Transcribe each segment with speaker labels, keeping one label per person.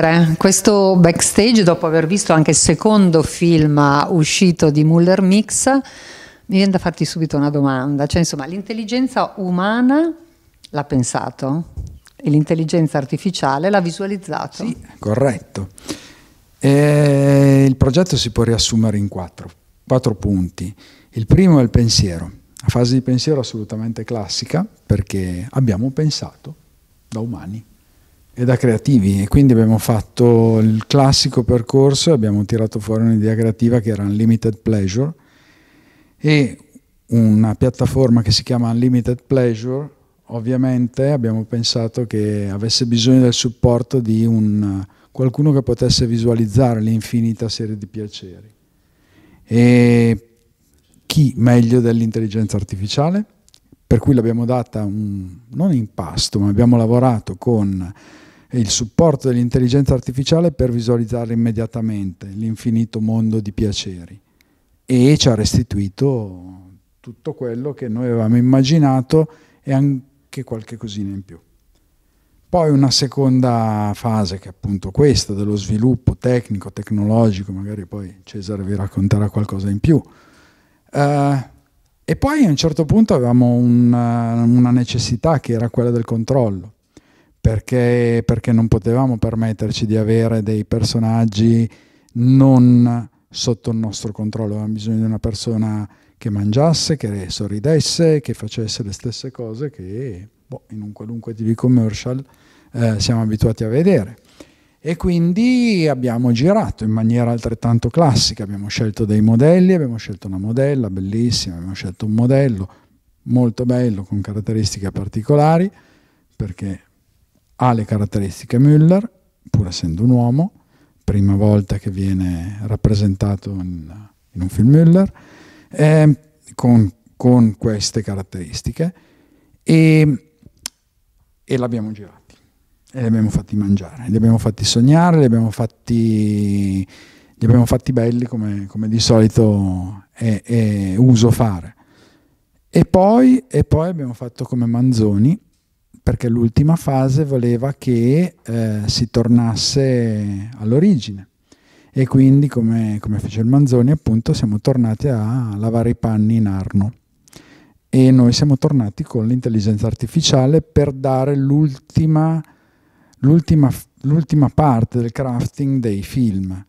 Speaker 1: dire, questo backstage dopo aver visto anche il secondo film uscito di Muller Mix, mi viene da farti subito una domanda, cioè insomma l'intelligenza umana l'ha pensato e l'intelligenza artificiale l'ha visualizzato. Sì,
Speaker 2: corretto. E eh, il progetto si può riassumere in quattro, quattro punti. Il primo è il pensiero, la fase di pensiero assolutamente classica perché abbiamo pensato da umani e da creativi e quindi abbiamo fatto il classico percorso, abbiamo tirato fuori un'idea creativa che era Unlimited Pleasure e una piattaforma che si chiama Unlimited Pleasure, ovviamente abbiamo pensato che avesse bisogno del supporto di un, qualcuno che potesse visualizzare l'infinita serie di piaceri. E chi meglio dell'intelligenza artificiale? Per cui l'abbiamo data un, non pasto ma abbiamo lavorato con e il supporto dell'intelligenza artificiale per visualizzare immediatamente l'infinito mondo di piaceri e ci ha restituito tutto quello che noi avevamo immaginato e anche qualche cosina in più. Poi una seconda fase che è appunto questa dello sviluppo tecnico, tecnologico, magari poi Cesare vi racconterà qualcosa in più. Uh, e poi a un certo punto avevamo una, una necessità che era quella del controllo perché, perché non potevamo permetterci di avere dei personaggi non sotto il nostro controllo, avevamo bisogno di una persona che mangiasse, che sorridesse, che facesse le stesse cose che boh, in un qualunque TV commercial eh, siamo abituati a vedere. E quindi abbiamo girato in maniera altrettanto classica, abbiamo scelto dei modelli, abbiamo scelto una modella bellissima, abbiamo scelto un modello molto bello con caratteristiche particolari, perché ha le caratteristiche Müller, pur essendo un uomo, prima volta che viene rappresentato in, in un film Müller, eh, con, con, queste caratteristiche e, e l'abbiamo girati, e li abbiamo fatti mangiare, li abbiamo fatti sognare, li abbiamo fatti, li abbiamo fatti belli come, come, di solito è, è uso fare. E poi, e poi abbiamo fatto come Manzoni perché l'ultima fase voleva che eh, si tornasse all'origine. E quindi, come, come, fece il Manzoni, appunto, siamo tornati a lavare i panni in Arno. E noi siamo tornati con l'intelligenza artificiale per dare l'ultima, l'ultima, l'ultima parte del crafting dei film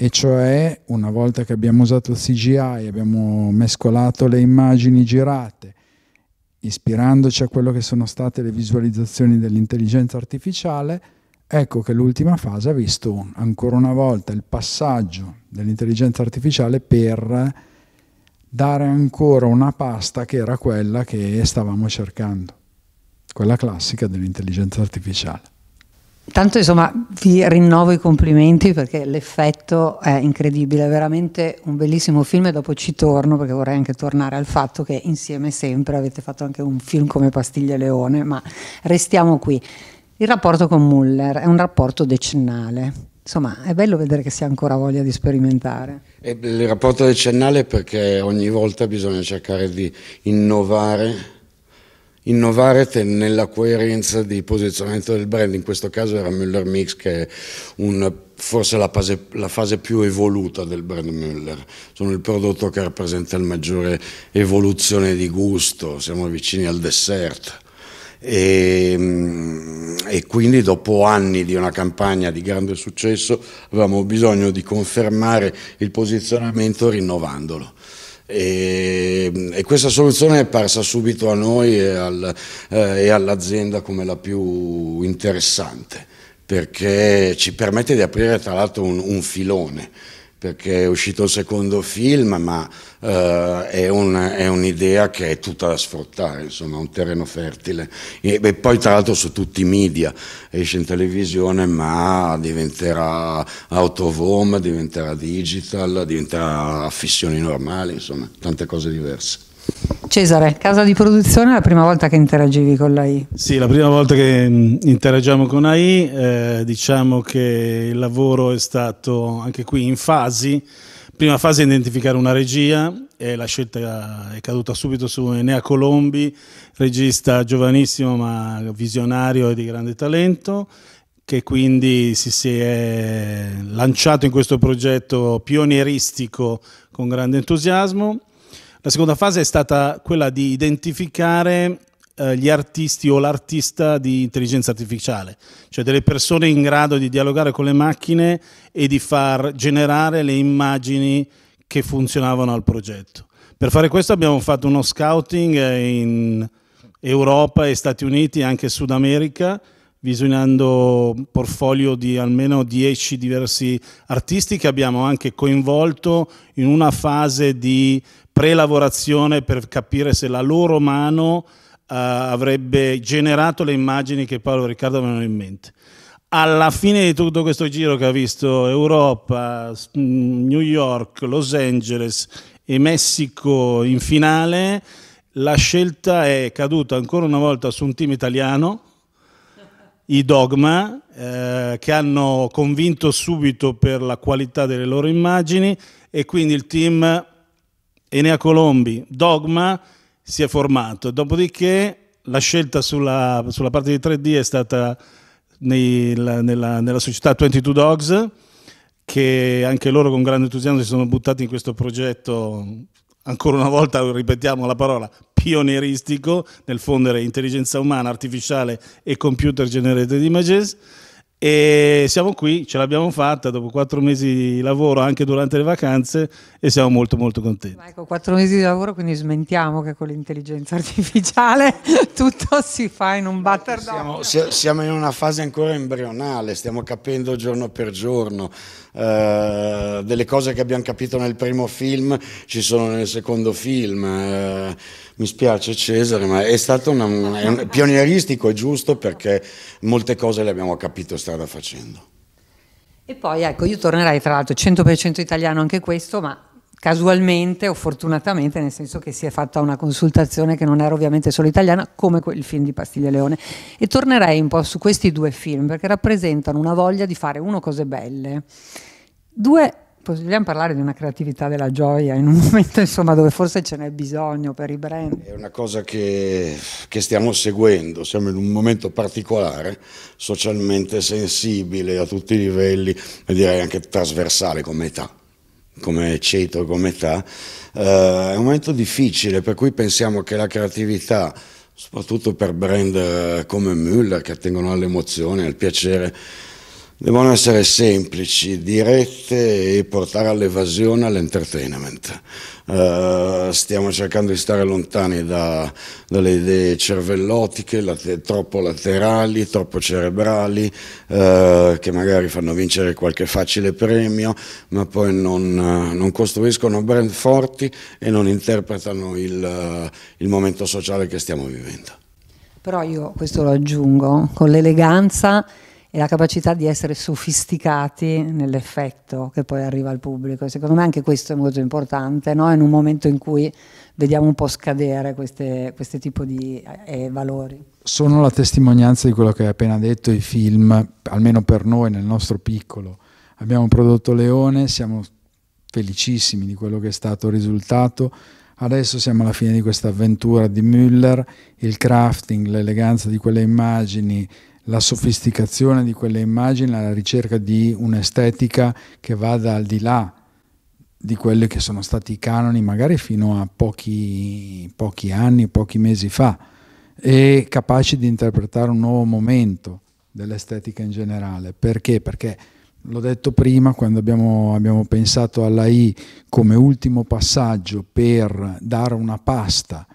Speaker 2: e cioè una volta che abbiamo usato il CGI, abbiamo mescolato le immagini girate, ispirandoci a quello che sono state le visualizzazioni dell'intelligenza artificiale, ecco che l'ultima fase ha visto ancora una volta il passaggio dell'intelligenza artificiale per dare ancora una pasta che era quella che stavamo cercando, quella classica dell'intelligenza artificiale.
Speaker 1: Tanto insomma vi rinnovo i complimenti perché l'effetto è incredibile, è veramente un bellissimo film e dopo ci torno perché vorrei anche tornare al fatto che insieme sempre avete fatto anche un film come Pastiglia Leone, ma restiamo qui. Il rapporto con Muller è un rapporto decennale, insomma è bello vedere che si ha ancora voglia di sperimentare.
Speaker 3: Eh, il rapporto decennale perché ogni volta bisogna cercare di innovare innovare nella coerenza di posizionamento del brand, in questo caso era Müller Mix che è un, forse la fase, la fase, più evoluta del brand Müller, sono il prodotto che rappresenta la maggiore evoluzione di gusto, siamo vicini al dessert. E, ehm, e, quindi dopo anni di una campagna di grande successo avevamo bisogno di confermare il posizionamento rinnovandolo e, e questa soluzione è parsa subito a noi e, al, eh, e all'azienda come la più interessante perché ci permette di aprire tra l'altro un, un filone perché è uscito il secondo film, ma eh, è, un'idea che è tutta da sfruttare, insomma, un terreno fertile. E, e, poi tra l'altro su tutti i media, esce in televisione, ma diventerà out home, diventerà digital, diventerà
Speaker 4: affissioni normali, insomma, tante cose diverse.
Speaker 1: Cesare, casa di produzione, è la prima volta che interagivi con l'AI?
Speaker 4: Sì, la prima volta che mm, interagiamo con l'AI, eh, diciamo che il lavoro è stato anche qui in fasi. Prima fase è identificare una regia e la scelta è caduta subito su Enea Colombi, regista giovanissimo ma visionario e di grande talento che quindi si, si, è lanciato in questo progetto pionieristico con grande entusiasmo la seconda fase è stata quella di identificare eh, gli artisti o l'artista di intelligenza artificiale, cioè delle persone in grado di dialogare con le macchine e di far generare le immagini che funzionavano al progetto. Per fare questo abbiamo fatto uno scouting eh, in Europa e Stati Uniti, anche Sud America, visionando un portfolio di almeno 10 diversi artisti che abbiamo anche coinvolto in una fase di prelavorazione per capire se la loro mano Uh, avrebbe generato le immagini che Paolo e Riccardo avevano in mente. Alla fine di tutto questo giro che ha visto Europa, New York, Los Angeles e Messico in finale, la scelta è caduta ancora una volta su un team italiano, i dogma eh, che hanno convinto subito per la qualità delle loro immagini e quindi il team Enea Colombi, dogma, si è formato. Dopodiché la scelta sulla, sulla parte di 3D è stata nei, la, nella, nella società 22 Dogs che anche loro con grande entusiasmo si sono buttati in questo progetto ancora una volta ripetiamo la parola, pionieristico nel fondere intelligenza umana, artificiale e computer generated images e siamo qui, ce l'abbiamo fatta dopo quattro mesi di lavoro anche durante le vacanze e siamo molto molto contenti.
Speaker 1: ecco, quattro mesi di lavoro, quindi smentiamo che con l'intelligenza artificiale tutto si fa in un batter d'occhio. Siamo, siamo, in una fase ancora embrionale,
Speaker 3: stiamo capendo giorno per giorno. Eh, delle cose che abbiamo capito nel primo film ci sono nel secondo film. Eh, mi spiace Cesare, ma è stato una, una, pionieristico, è giusto, perché molte cose le abbiamo capito strada
Speaker 1: facendo. E poi ecco, io tornerai tra l'altro 100% italiano anche questo, ma casualmente o fortunatamente, nel senso che si è fatta una consultazione che non era ovviamente solo italiana, come il film di Pastiglia Leone. E tornerei un po' su questi due film perché rappresentano una voglia di fare uno cose belle, due vogliamo parlare di una creatività della gioia in un momento insomma, dove forse ce n'è bisogno per i brand?
Speaker 3: È una cosa che, che stiamo seguendo, siamo in un momento particolare, socialmente sensibile a tutti i livelli e direi anche trasversale come età come ceto, come età, eh, è un momento difficile per cui pensiamo che la creatività, soprattutto per brand eh, come Müller che attengono all'emozione, al piacere, devono essere semplici, dirette e portare all'evasione, all'entertainment. Uh, stiamo cercando di stare lontani da, dalle idee cervellotiche, late, troppo laterali, troppo cerebrali, uh, che magari fanno vincere qualche facile premio, ma poi non, uh, non costruiscono brand forti e non interpretano il, il momento sociale che stiamo vivendo.
Speaker 1: Però io questo lo aggiungo, con l'eleganza e la capacità di essere sofisticati nell'effetto che poi arriva al pubblico. Secondo me anche questo è molto importante, no? in un momento in cui vediamo un po' scadere questi tipi di eh, eh, valori.
Speaker 2: Sono la testimonianza di quello che hai appena detto, i film, almeno per noi nel nostro piccolo. Abbiamo prodotto Leone, siamo felicissimi di quello che è stato il risultato. Adesso siamo alla fine di questa avventura di Müller, il crafting, l'eleganza di quelle immagini, la sofisticazione di quelle immagini alla ricerca di un'estetica che vada al di là di quelli che sono stati i canoni magari fino a pochi, pochi anni, pochi mesi fa e capaci di interpretare un nuovo momento dell'estetica in generale. Perché? Perché l'ho detto prima, quando abbiamo, abbiamo pensato alla I come ultimo passaggio per dare una pasta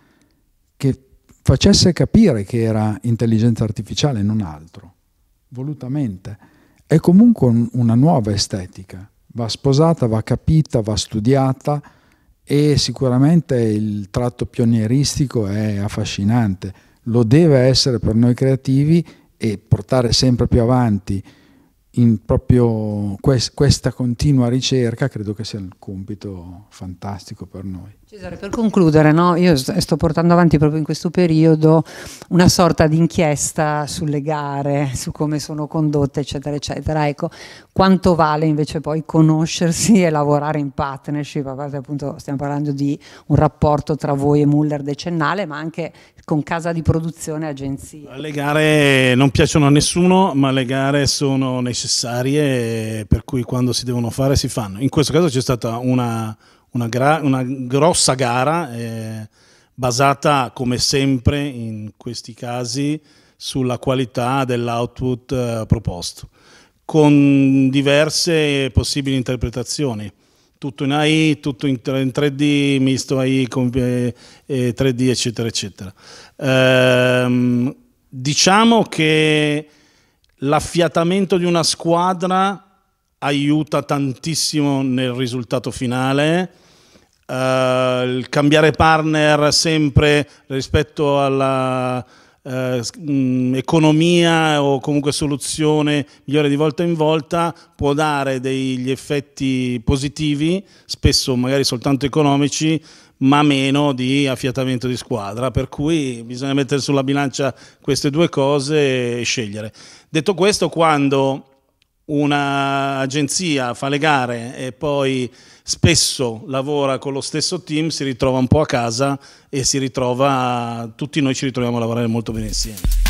Speaker 2: facesse capire che era intelligenza artificiale, non altro, volutamente. È comunque un, una nuova estetica, va sposata, va capita, va studiata e sicuramente il tratto pionieristico è affascinante, lo deve essere per noi creativi e portare sempre più avanti in proprio questa continua ricerca credo che sia un compito fantastico per noi.
Speaker 1: Cesare, per concludere, no? io sto portando avanti proprio in questo periodo una sorta di inchiesta sulle gare, su come sono condotte, eccetera, eccetera. Ecco, quanto vale invece poi conoscersi e lavorare in partnership? A parte appunto stiamo parlando di un rapporto tra voi e Muller decennale, ma anche con casa di produzione e agenzie. Le
Speaker 4: gare non piacciono a nessuno, ma le gare sono necessarie, per cui quando si devono fare si fanno. In questo caso c'è stata una una, gra- una grossa gara eh, basata come sempre in questi casi sulla qualità dell'output eh, proposto, con diverse possibili interpretazioni. Tutto in AI, tutto in 3D, misto AI, con, 3D, eh, eh, eccetera, eccetera. Ehm, diciamo che l'affiatamento di una squadra aiuta tantissimo nel risultato finale eh, il cambiare partner sempre rispetto alla eh, mm, economia o comunque soluzione migliore di volta in volta può dare degli effetti positivi, spesso magari soltanto economici, ma meno di affiatamento di squadra, per cui bisogna mettere sulla bilancia queste due cose e scegliere. Detto questo, quando un'agenzia fa le gare e poi spesso lavora con lo stesso team, si ritrova un po' a casa e si ritrova, tutti noi ci ritroviamo a lavorare molto bene insieme.